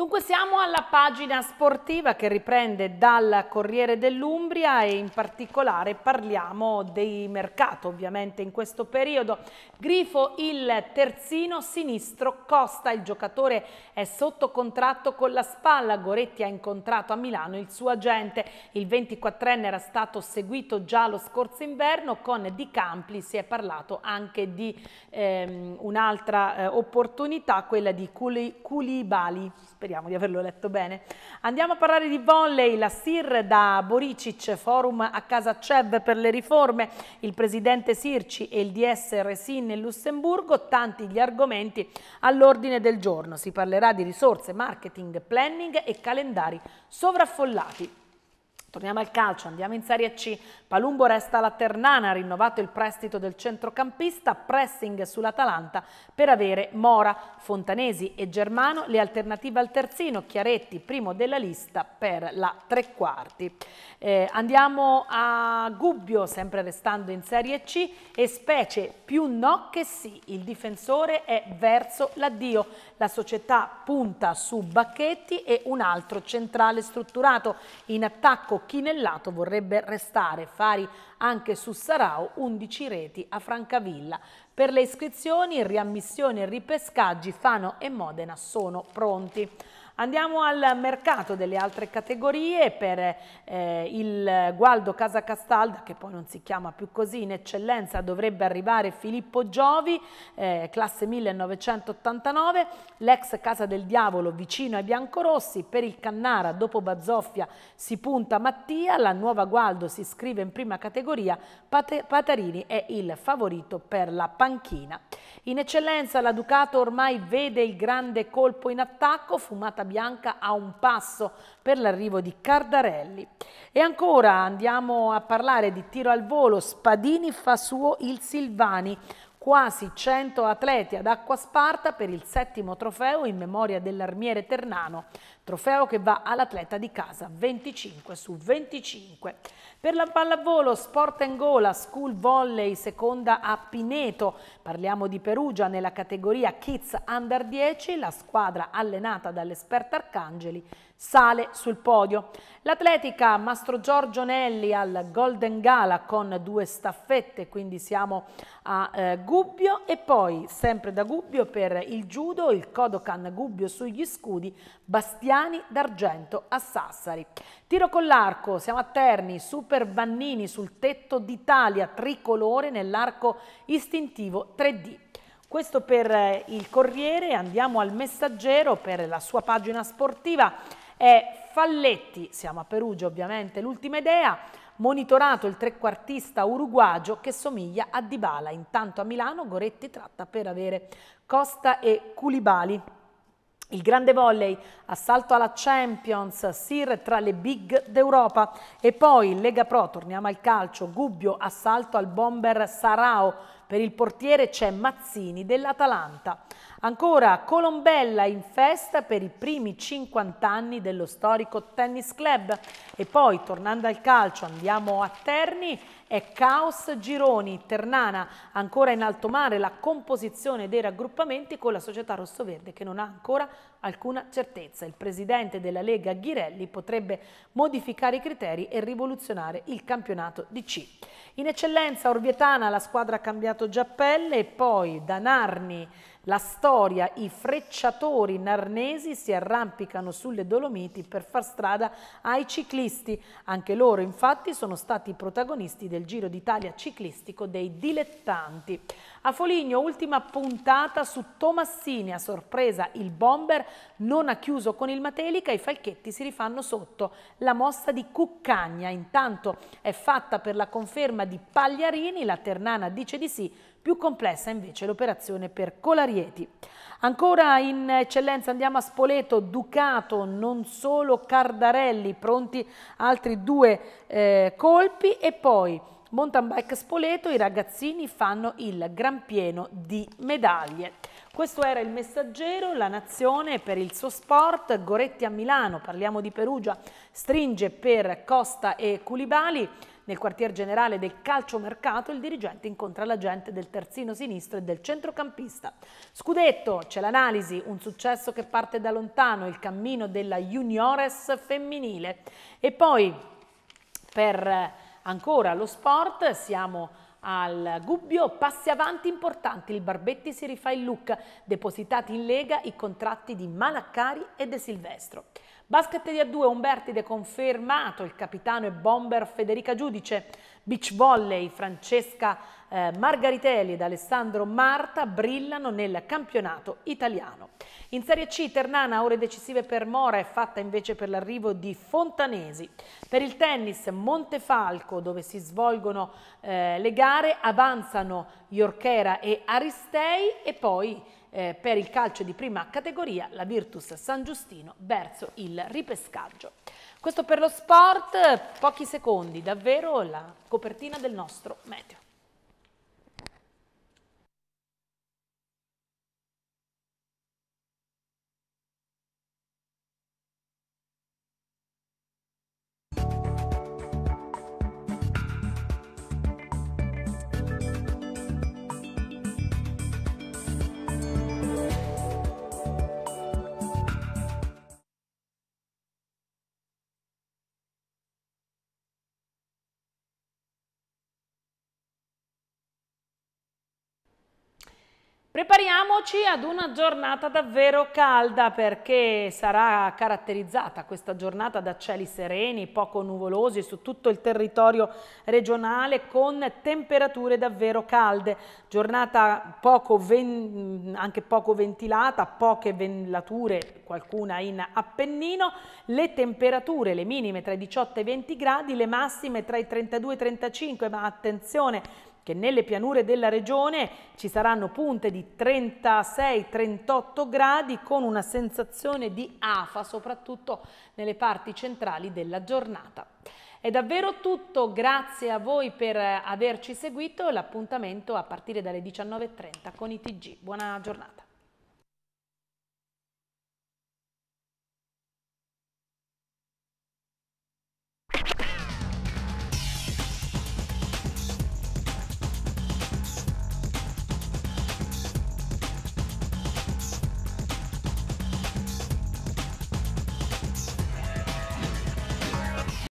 Dunque siamo alla pagina sportiva che riprende dal Corriere dell'Umbria e in particolare parliamo dei mercati ovviamente in questo periodo. Grifo il terzino sinistro Costa, il giocatore è sotto contratto con la Spalla, Goretti ha incontrato a Milano il suo agente. Il 24enne era stato seguito già lo scorso inverno con Di Campli, si è parlato anche di ehm, un'altra eh, opportunità, quella di Culibali. Speriamo speriamo di averlo letto bene. Andiamo a parlare di volley, la SIR da Boricic, forum a casa CEB per le riforme, il presidente Sirci e il DS Resin in Lussemburgo, tanti gli argomenti all'ordine del giorno. Si parlerà di risorse, marketing, planning e calendari sovraffollati. Torniamo al calcio, andiamo in Serie C. Palumbo resta la Ternana, ha rinnovato il prestito del centrocampista, pressing sull'Atalanta per avere Mora, Fontanesi e Germano le alternative al terzino, Chiaretti primo della lista per la tre quarti. Eh, andiamo a Gubbio, sempre restando in Serie C, e specie più no che sì, il difensore è verso l'addio. La società punta su Bacchetti e un altro centrale strutturato in attacco caso Chinellato vorrebbe restare, Fari anche su Sarao 11 reti a Francavilla. Per le iscrizioni, riammissioni e ripescaggi Fano e Modena sono pronti. Andiamo al mercato delle altre categorie per eh, il Gualdo Casa Castalda, che poi non si chiama più così, in eccellenza dovrebbe arrivare Filippo Giovi, eh, classe 1989, l'ex Casa del Diavolo vicino ai Biancorossi, per il Cannara dopo Bazzoffia si punta Mattia, la nuova Gualdo si iscrive in prima categoria, Pat Patarini è il favorito per la panchina. In eccellenza la Ducato ormai vede il grande colpo in attacco, fumata bianca a un passo per l'arrivo di Cardarelli. E ancora andiamo a parlare di tiro al volo, Spadini fa suo il Silvani, quasi 100 atleti ad acqua sparta per il settimo trofeo in memoria dell'armiere ternano trofeo che va all'atleta di casa 25 su 25. Per la pallavolo Sport Angola School Volley seconda a Pineto, parliamo di Perugia nella categoria Kids Under 10, la squadra allenata dall'esperta Arcangeli sale sul podio. L'atletica Mastro Giorgio Nelli al Golden Gala con due staffette, quindi siamo a eh, Gubbio e poi sempre da Gubbio per il judo, il Kodokan Gubbio sugli scudi, Bastiano Milani d'argento a Sassari. Tiro con l'arco, siamo a Terni, Super Vannini sul tetto d'Italia, tricolore nell'arco istintivo 3D. Questo per eh, il Corriere, andiamo al Messaggero per la sua pagina sportiva. È Falletti, siamo a Perugia ovviamente, l'ultima idea, monitorato il trequartista uruguagio che somiglia a Dybala. Intanto a Milano Goretti tratta per avere Costa e Culibali. Il grande volley, assalto alla Champions, Sir tra le big d'Europa e poi Lega Pro, torniamo al calcio, Gubbio, assalto al bomber Sarao, per il portiere c'è Mazzini dell'Atalanta. Ancora Colombella in festa per i primi 50 anni dello storico tennis club. E poi, tornando al calcio, andiamo a Terni è Caos Gironi, Ternana, ancora in alto mare la composizione dei raggruppamenti con la società rossoverde che non ha ancora alcuna certezza. Il presidente della Lega Ghirelli potrebbe modificare i criteri e rivoluzionare il campionato di C. In eccellenza Orvietana la squadra ha cambiato giappelle e poi da Narni la storia, i frecciatori narnesi si arrampicano sulle Dolomiti per far strada ai ciclisti. Anche loro infatti sono stati protagonisti del Giro d'Italia ciclistico dei dilettanti. A Foligno ultima puntata su Tomassini, a sorpresa il bomber non ha chiuso con il Matelica, i falchetti si rifanno sotto la mossa di Cuccagna. Intanto è fatta per la conferma di Pagliarini, la Ternana dice di sì, più complessa invece l'operazione per Colarieti. Ancora in eccellenza andiamo a Spoleto, Ducato, non solo Cardarelli, pronti altri due eh, colpi e poi Mountain Bike Spoleto, i ragazzini fanno il gran pieno di medaglie. Questo era il messaggero, la nazione per il suo sport, Goretti a Milano, parliamo di Perugia, stringe per Costa e Culibali. Nel quartier generale del calciomercato il dirigente incontra l'agente del terzino sinistro e del centrocampista. Scudetto, c'è l'analisi, un successo che parte da lontano, il cammino della juniores femminile. E poi per Ancora lo sport, siamo al Gubbio, passi avanti importanti, il Barbetti si rifà il look, depositati in Lega i contratti di Malaccari e De Silvestro. Basket di a 2 Umbertide confermato il capitano e bomber Federica Giudice, beach volley Francesca eh, Margaritelli ed Alessandro Marta brillano nel campionato italiano. In Serie C Ternana ore decisive per Mora è fatta invece per l'arrivo di Fontanesi. Per il tennis Montefalco dove si svolgono eh, le gare avanzano Iorchera e Aristei e poi eh, per il calcio di prima categoria la Virtus San Giustino verso il ripescaggio. Questo per lo sport, pochi secondi, davvero la copertina del nostro meteo. Prepariamoci ad una giornata davvero calda perché sarà caratterizzata questa giornata da cieli sereni, poco nuvolosi su tutto il territorio regionale con temperature davvero calde, giornata poco anche poco ventilata, poche ventilature, qualcuna in Appennino, le temperature, le minime tra i 18 e i 20 gradi, le massime tra i 32 e i 35, ma attenzione che nelle pianure della regione ci saranno punte di 36-38 gradi con una sensazione di afa, soprattutto nelle parti centrali della giornata. È davvero tutto, grazie a voi per averci seguito l'appuntamento a partire dalle 19.30 con i TG. Buona giornata.